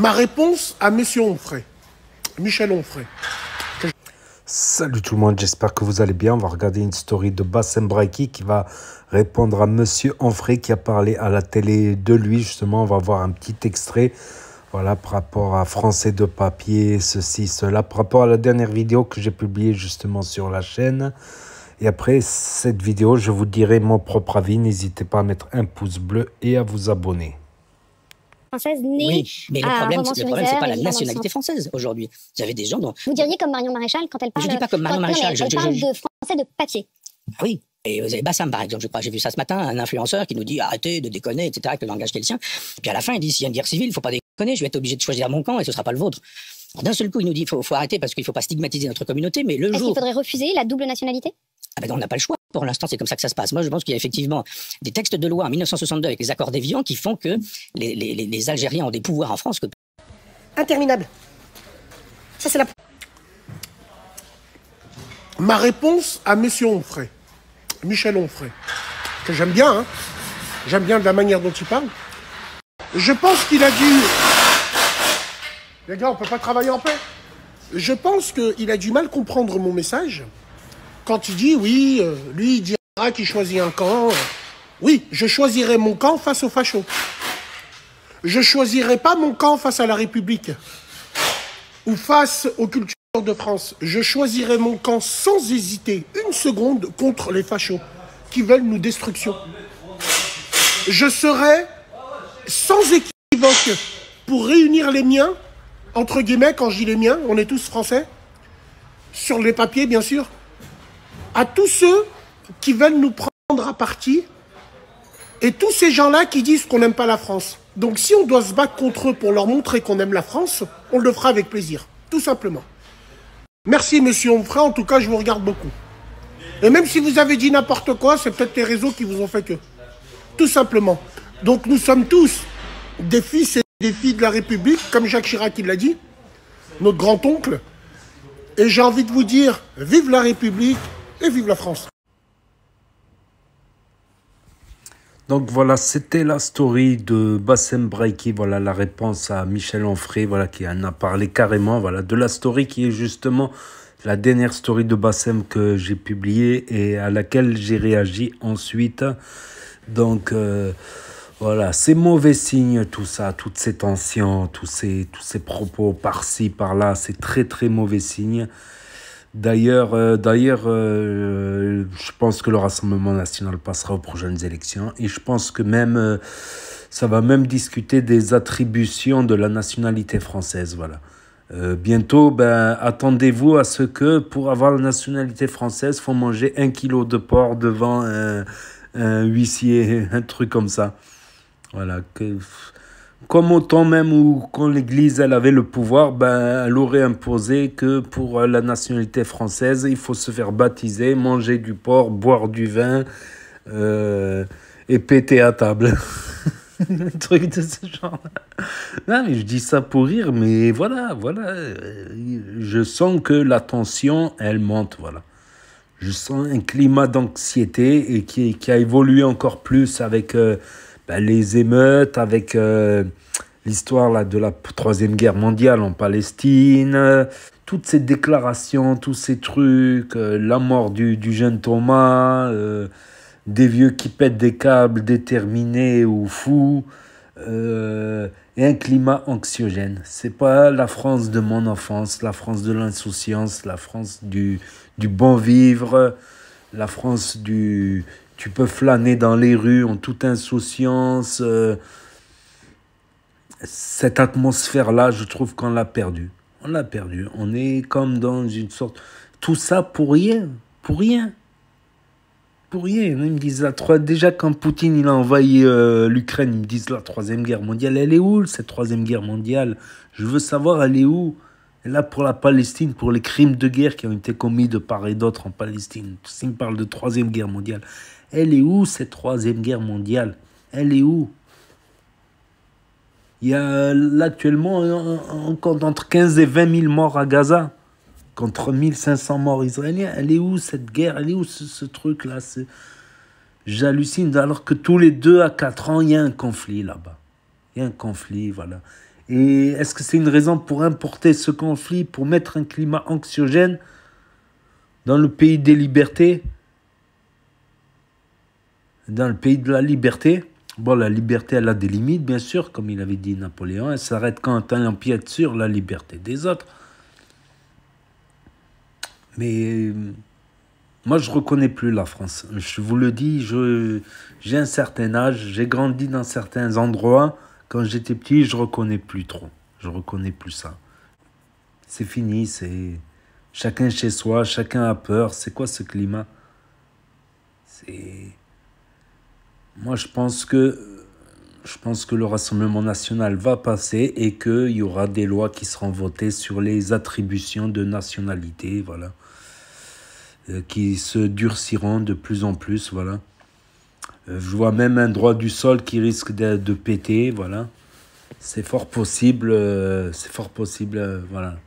Ma réponse à Monsieur Onfray, Michel Onfray. Salut tout le monde, j'espère que vous allez bien. On va regarder une story de Bassem Braiki qui va répondre à Monsieur Onfray qui a parlé à la télé de lui. Justement, on va voir un petit extrait. Voilà, par rapport à Français de papier, ceci, cela, par rapport à la dernière vidéo que j'ai publiée justement sur la chaîne. Et après cette vidéo, je vous dirai mon propre avis. N'hésitez pas à mettre un pouce bleu et à vous abonner française née. Oui, mais le problème, c'est pas la nationalité française aujourd'hui. Vous avez des gens dont... Vous diriez comme Marion Maréchal quand elle parle. Je pas comme Marion Maréchal. je, parle de français de papier. Ah oui, et vous avez Bassam, par exemple, je crois, j'ai vu ça ce matin, un influenceur qui nous dit arrêtez de déconner, etc., avec le langage qui est le sien. Puis à la fin, il dit s'il y a une guerre civile, il ne faut pas déconner, je vais être obligé de choisir mon camp et ce ne sera pas le vôtre. D'un seul coup, il nous dit faut, faut arrêter parce qu'il ne faut pas stigmatiser notre communauté, mais le jour. Il faudrait refuser la double nationalité ah ben on n'a pas le choix. Pour l'instant, c'est comme ça que ça se passe. Moi, je pense qu'il y a effectivement des textes de loi en 1962 avec les accords d'Évian qui font que les, Algériens ont des pouvoirs en France. Que... Interminable. Ça, c'est la. Ma réponse à Monsieur Onfray, Michel Onfray, que j'aime bien, hein j'aime bien de la manière dont il parle. Je pense qu'il a dû. Les gars, on peut pas travailler en paix. Je pense qu'il a dû mal comprendre mon message. Quand il dit, oui, euh, lui il dira qu'il choisit un camp. Euh, oui, je choisirai mon camp face aux fachos. Je choisirai pas mon camp face à la République ou face aux cultures de France. Je choisirai mon camp sans hésiter une seconde contre les fachos qui veulent nous destruction. Je serai sans équivoque pour réunir les miens, entre guillemets, quand je dis les miens, on est tous français, sur les papiers bien sûr, à tous ceux qui veulent nous prendre à partie et tous ces gens-là qui disent qu'on n'aime pas la France. Donc si on doit se battre contre eux pour leur montrer qu'on aime la France, on le fera avec plaisir, tout simplement. Merci monsieur Onfray, en tout cas je vous regarde beaucoup. Et même si vous avez dit n'importe quoi, c'est peut-être les réseaux qui vous ont fait que. Tout simplement. Donc nous sommes tous des fils et des filles de la République, comme Jacques Chirac il l'a dit, notre grand-oncle. Et j'ai envie de vous dire, vive la République, et vive la France Donc voilà, c'était la story de Bassem Braiki, voilà la réponse à Michel Onfray, voilà qui en a parlé carrément, voilà de la story qui est justement la dernière story de Bassem que j'ai publiée et à laquelle j'ai réagi ensuite. Donc euh, voilà, c'est mauvais signe tout ça, toutes ces tensions, tous ces, tous ces propos par-ci, par-là, c'est très très mauvais signe. D'ailleurs, euh, d'ailleurs euh, je pense que le Rassemblement national passera aux prochaines élections et je pense que même euh, ça va même discuter des attributions de la nationalité française. Voilà. bientôt, ben, attendez-vous à ce que pour avoir la nationalité française, faut manger un kilo de porc devant un huissier, un truc comme ça. Voilà comme au temps même où quand l'Église elle avait le pouvoir, ben, elle aurait imposé que pour euh, la nationalité française, il faut se faire baptiser, manger du porc, boire du vin euh, et péter à table. un truc de ce genre. Non, mais je dis ça pour rire, mais voilà, voilà. Je sens que la tension, elle monte, voilà. Je sens un climat d'anxiété et qui, qui, a évolué encore plus avec... Euh, ben, les émeutes avec euh, l'histoire là, de la Troisième Guerre mondiale en Palestine, euh, toutes ces déclarations, tous ces trucs, euh, la mort du, jeune Thomas, des vieux qui pètent des câbles déterminés ou fous, et un climat anxiogène. C'est pas la France de mon enfance, la France de l'insouciance, la France du, du bon vivre, la France du, tu peux flâner dans les rues en toute insouciance. Euh, cette atmosphère-là, je trouve qu'on l'a perdue. On l'a perdue. On est comme dans une sorte... Tout ça pour rien. Pour rien. Pour rien. disent Déjà, quand Poutine il a envahi euh, l'Ukraine, ils me disent la Troisième Guerre mondiale. Elle est où, cette Troisième Guerre mondiale Je veux savoir, elle est où et là, pour la Palestine, pour les crimes de guerre qui ont été commis de part et d'autre en Palestine, me parle de Troisième Guerre mondiale. Elle est où cette Troisième Guerre mondiale Elle est où Il y a actuellement on compte entre 15 et 20 000 morts à Gaza, contre 1500 morts israéliens. Elle est où cette guerre Elle est où ce, truc-là J'hallucine, alors que tous les deux à 4 ans, il y a un conflit là-bas. Il y a un conflit, voilà. Et est-ce que c'est une raison pour importer ce conflit, pour mettre un climat anxiogène dans le pays des libertés Dans le pays de la liberté Bon, la liberté, elle a des limites, bien sûr, comme il avait dit Napoléon. Elle s'arrête quand elle empiète sur la liberté des autres. Mais euh, moi, je ne reconnais plus la France. Je vous le dis, j'ai un certain âge, j'ai grandi dans certains endroits quand j'étais petit, je reconnais plus trop. Je reconnais plus ça. C'est fini, c'est chacun chez soi, chacun a peur. C'est quoi ce climat C'est moi, je pense que je pense que le Rassemblement national va passer et qu'il y aura des lois qui seront votées sur les attributions de nationalité, voilà, euh, qui se durciront de plus en plus, voilà. Euh, je vois même un droit du sol qui risque de, péter, voilà. C'est fort possible, euh, c'est fort possible, euh, voilà.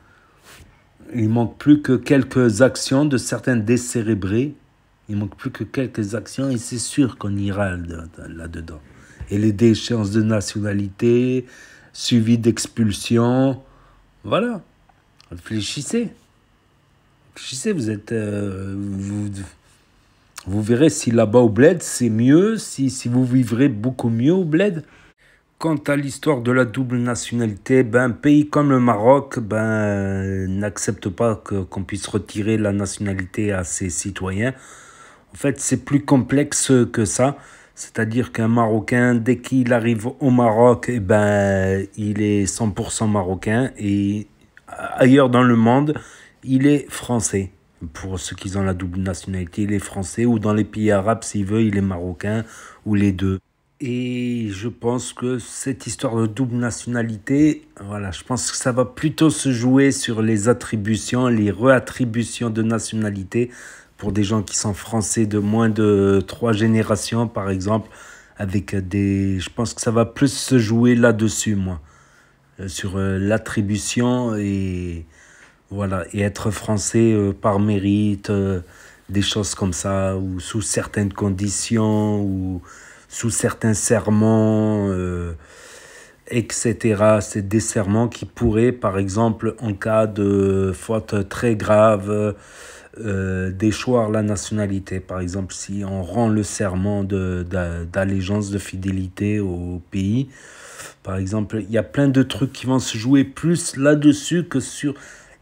Il manque plus que quelques actions de certains décérébrés. Il manque plus que quelques actions et c'est sûr qu'on ira là-dedans. Et les déchéances de nationalité, suivies d'expulsion, voilà. Réfléchissez. Réfléchissez, vous êtes... vous, vous verrez si là-bas au bled, c'est mieux, si, vous vivrez beaucoup mieux au bled. Quant à l'histoire de la double nationalité, ben, un pays comme le Maroc ben, n'accepte pas qu'on puisse retirer la nationalité à ses citoyens. En fait, c'est plus complexe que ça. C'est-à-dire qu'un Marocain, dès qu'il arrive au Maroc, eh ben, il est 100% marocain et ailleurs dans le monde, il est français pour ceux qui ont la double nationalité, il est français, ou dans les pays arabes, s'il veut, il est marocain, ou les deux. Et je pense que cette histoire de double nationalité, voilà, je pense que ça va plutôt se jouer sur les attributions, les réattributions de nationalité pour des gens qui sont français de moins de trois générations, par exemple, avec des, je pense que ça va plus se jouer là-dessus, moi, euh, sur euh, l'attribution et voilà, et être français euh, par mérite, euh, des choses comme ça, ou sous certaines conditions, ou sous certains serments, euh, etc. C'est des serments qui pourraient, par exemple, en cas de faute très grave, déchoir la nationalité. Par exemple, si on rend le serment d'allégeance, de, de fidélité au pays, par exemple, il y a plein de trucs qui vont se jouer plus là-dessus que sur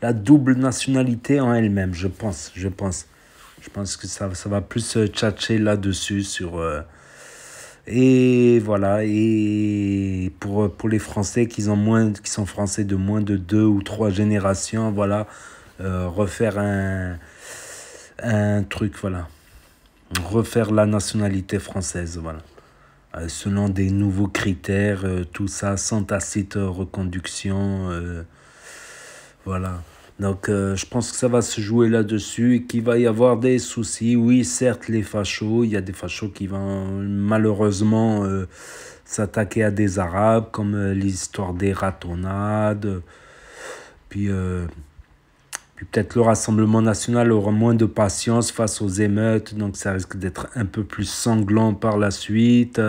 la double nationalité en elle-même, je pense, je pense. Je pense que ça, ça va plus euh, tchatcher là-dessus sur... Euh, et voilà, et pour, euh, pour les Français qui, ont moins, qui sont français de moins de deux ou trois générations, voilà, refaire un, un truc, voilà. Refaire la nationalité française, voilà. selon des nouveaux critères, tout ça, sans tacite reconduction. Voilà. Donc euh, je pense que ça va se jouer là-dessus et qu'il va y avoir des soucis. Oui, certes, les fachos, il y a des fachos qui vont malheureusement euh, s'attaquer à des Arabes, comme euh, l'histoire des ratonnades. Puis, puis peut-être le Rassemblement national aura moins de patience face aux émeutes, donc ça risque d'être un peu plus sanglant par la suite.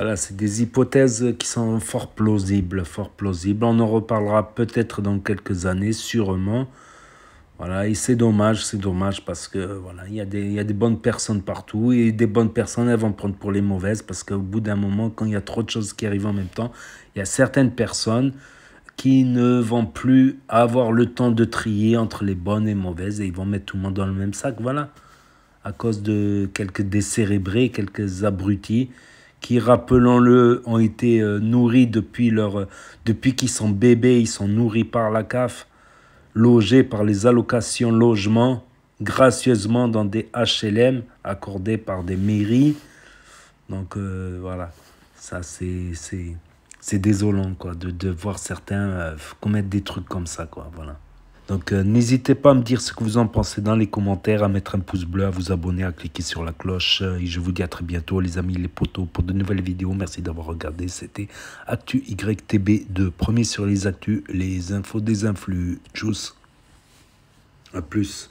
Voilà, c'est des hypothèses qui sont fort plausibles, fort plausibles. On en reparlera peut-être dans quelques années, sûrement. Voilà, et c'est dommage, c'est dommage parce que voilà, il y, a des, y a des bonnes personnes partout et des bonnes personnes, elles vont prendre pour les mauvaises parce qu'au bout d'un moment, quand il y a trop de choses qui arrivent en même temps, il y a certaines personnes qui ne vont plus avoir le temps de trier entre les bonnes et mauvaises et ils vont mettre tout le monde dans le même sac, voilà, à cause de quelques décérébrés, quelques abrutis qui, rappelons-le, ont été euh, nourris depuis, leur, euh, depuis qu'ils sont bébés, ils sont nourris par la CAF, logés par les allocations logement, gracieusement dans des HLM accordés par des mairies. Donc euh, voilà, ça c'est c'est c'est désolant quoi, de, voir certains commettre des trucs comme ça. Quoi, voilà. Donc euh, n'hésitez pas à me dire ce que vous en pensez dans les commentaires, à mettre un pouce bleu, à vous abonner, à cliquer sur la cloche. Euh, et je vous dis à très bientôt les amis, les potos, pour de nouvelles vidéos. Merci d'avoir regardé. C'était actuytb ytb De premier sur les actus, les infos des influx. Tchuss. A plus.